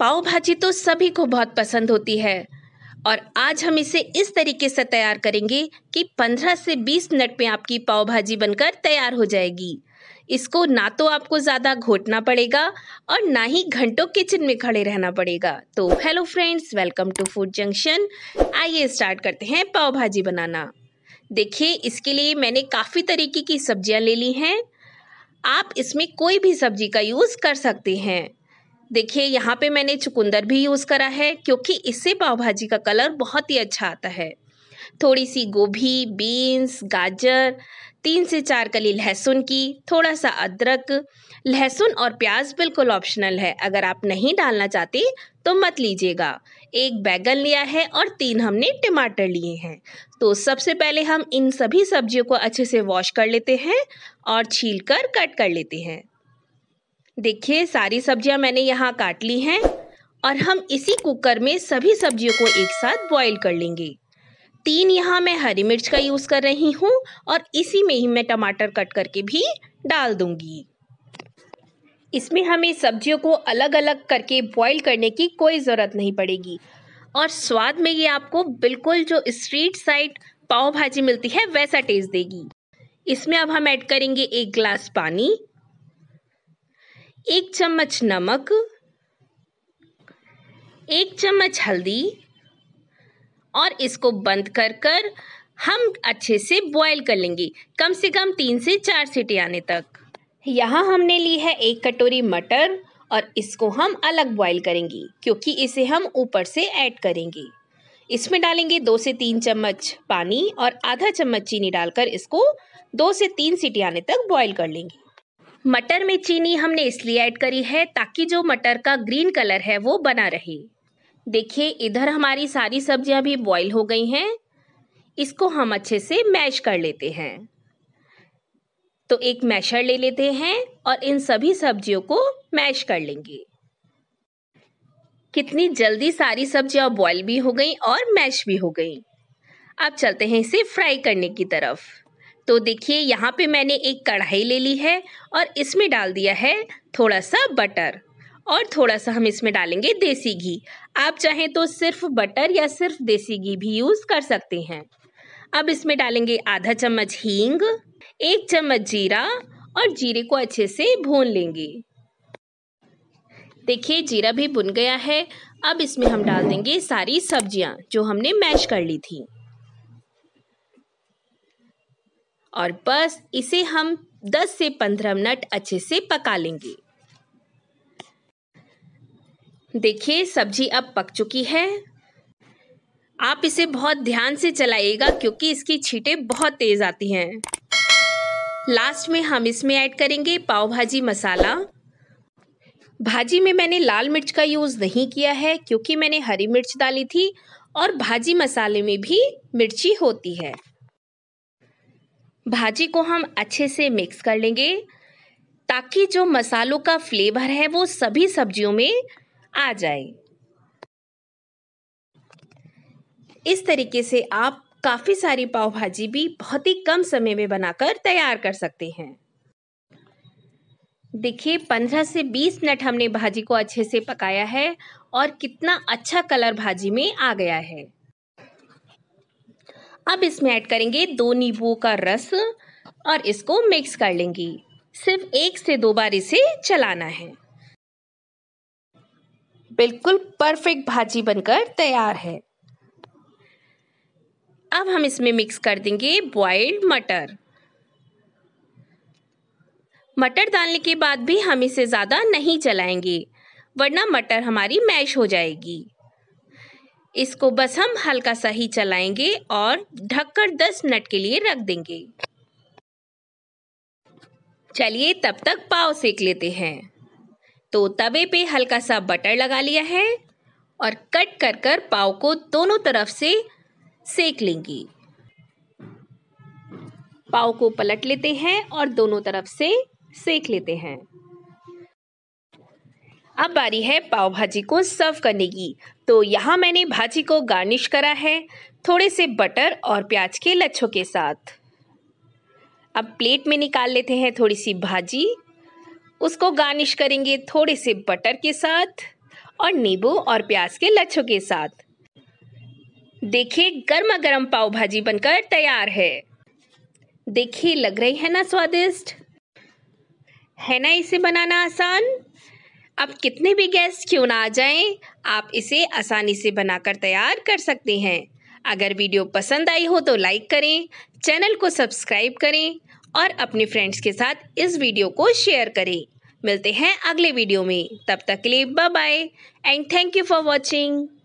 पाव भाजी तो सभी को बहुत पसंद होती है और आज हम इसे इस तरीके से तैयार करेंगे कि 15 से 20 मिनट में आपकी पाव भाजी बनकर तैयार हो जाएगी इसको ना तो आपको ज़्यादा घोटना पड़ेगा और ना ही घंटों किचन में खड़े रहना पड़ेगा तो hello friends welcome to food junction आइए स्टार्ट करते हैं पाव भाजी बनाना देखिए इसके लिए मैंने काफ़ी तरीके की सब्जियां ले ली हैं आप इसमें कोई भी सब्जी का यूज़ कर सकते हैं देखिए यहाँ पे मैंने चुकंदर भी यूज़ करा है क्योंकि इससे पाव भाजी का कलर बहुत ही अच्छा आता है थोड़ी सी गोभी बीन्स गाजर तीन से चार कली लहसुन की थोड़ा सा अदरक लहसुन और प्याज बिल्कुल ऑप्शनल है अगर आप नहीं डालना चाहते तो मत लीजिएगा एक बैगन लिया है और तीन हमने टमाटर लिए हैं तो सबसे पहले हम इन सभी सब्जियों को अच्छे से वॉश कर लेते हैं और छील कर कट कर लेते हैं देखिए सारी सब्जियां मैंने यहाँ काट ली हैं और हम इसी कुकर में सभी सब्जियों को एक साथ बॉईल कर लेंगे तीन यहाँ मैं हरी मिर्च का यूज़ कर रही हूँ और इसी में ही मैं टमाटर कट करके भी डाल दूँगी इसमें हमें सब्जियों को अलग अलग करके बॉईल करने की कोई ज़रूरत नहीं पड़ेगी और स्वाद में ये आपको बिल्कुल जो स्ट्रीट साइड पाव भाजी मिलती है वैसा टेस्ट देगी इसमें अब हम ऐड करेंगे एक ग्लास पानी एक चम्मच नमक एक चम्मच हल्दी और इसको बंद कर कर हम अच्छे से बॉयल कर लेंगे कम से कम तीन से चार सीटी आने तक यहाँ हमने ली है एक कटोरी मटर और इसको हम अलग बॉयल करेंगे क्योंकि इसे हम ऊपर से ऐड करेंगे इसमें डालेंगे दो से तीन चम्मच पानी और आधा चम्मच चीनी डालकर इसको दो से तीन सीटी आने तक बॉयल कर लेंगे मटर में चीनी हमने इसलिए ऐड करी है ताकि जो मटर का ग्रीन कलर है वो बना रहे देखिए इधर हमारी सारी सब्जियां भी बॉईल हो गई हैं इसको हम अच्छे से मैश कर लेते हैं तो एक मैशर ले लेते हैं और इन सभी सब्जियों को मैश कर लेंगे कितनी जल्दी सारी सब्जियां बॉईल भी हो गई और मैश भी हो गई अब चलते हैं इसे फ्राई करने की तरफ तो देखिए यहाँ पे मैंने एक कढ़ाई ले ली है और इसमें डाल दिया है थोड़ा सा बटर और थोड़ा सा हम इसमें डालेंगे देसी घी आप चाहें तो सिर्फ बटर या सिर्फ देसी घी भी यूज़ कर सकते हैं अब इसमें डालेंगे आधा चम्मच हींग एक चम्मच जीरा और जीरे को अच्छे से भून लेंगे देखिए जीरा भी भुन गया है अब इसमें हम डाल देंगे सारी सब्जियां जो हमने मैश कर ली थी और बस इसे हम 10 से 15 मिनट अच्छे से पका लेंगे देखिए सब्जी अब पक चुकी है आप इसे बहुत ध्यान से चलाइएगा क्योंकि इसकी छीटे बहुत तेज़ आती हैं लास्ट में हम इसमें ऐड करेंगे पाव भाजी मसाला भाजी में मैंने लाल मिर्च का यूज़ नहीं किया है क्योंकि मैंने हरी मिर्च डाली थी और भाजी मसाले में भी मिर्ची होती है भाजी को हम अच्छे से मिक्स कर लेंगे ताकि जो मसालों का फ्लेवर है वो सभी सब्जियों में आ जाए इस तरीके से आप काफ़ी सारी पाव भाजी भी बहुत ही कम समय में बनाकर तैयार कर सकते हैं देखिए 15 से 20 मिनट हमने भाजी को अच्छे से पकाया है और कितना अच्छा कलर भाजी में आ गया है अब इसमें ऐड करेंगे दो नींबू का रस और इसको मिक्स कर लेंगी सिर्फ एक से दो बार इसे चलाना है बिल्कुल परफेक्ट भाजी बनकर तैयार है अब हम इसमें मिक्स कर देंगे बॉइल्ड मटर मटर डालने के बाद भी हम इसे ज़्यादा नहीं चलाएंगे वरना मटर हमारी मैश हो जाएगी इसको बस हम हल्का सा ही चलाएंगे और ढककर 10 मिनट के लिए रख देंगे चलिए तब तक पाव सेक लेते हैं तो तवे पे हल्का सा बटर लगा लिया है और कट कर कर पाव को दोनों तरफ से सेक लेंगे पाव को पलट लेते हैं और दोनों तरफ से सेक लेते हैं अब बारी है पाव भाजी को सर्व करने की तो यहाँ मैंने भाजी को गार्निश करा है थोड़े से बटर और प्याज के लच्छों के साथ अब प्लेट में निकाल लेते हैं थोड़ी सी भाजी उसको गार्निश करेंगे थोड़े से बटर के साथ और नींबू और प्याज के लच्छों के साथ देखिए गर्मा गर्म पाव भाजी बनकर तैयार है देखिए लग रही है ना स्वादिष्ट है ना इसे बनाना आसान अब कितने भी गेस्ट क्यों ना आ जाएं, आप इसे आसानी से बनाकर तैयार कर सकते हैं अगर वीडियो पसंद आई हो तो लाइक करें चैनल को सब्सक्राइब करें और अपने फ्रेंड्स के साथ इस वीडियो को शेयर करें मिलते हैं अगले वीडियो में तब तक के लिए bye bye and thank you for watching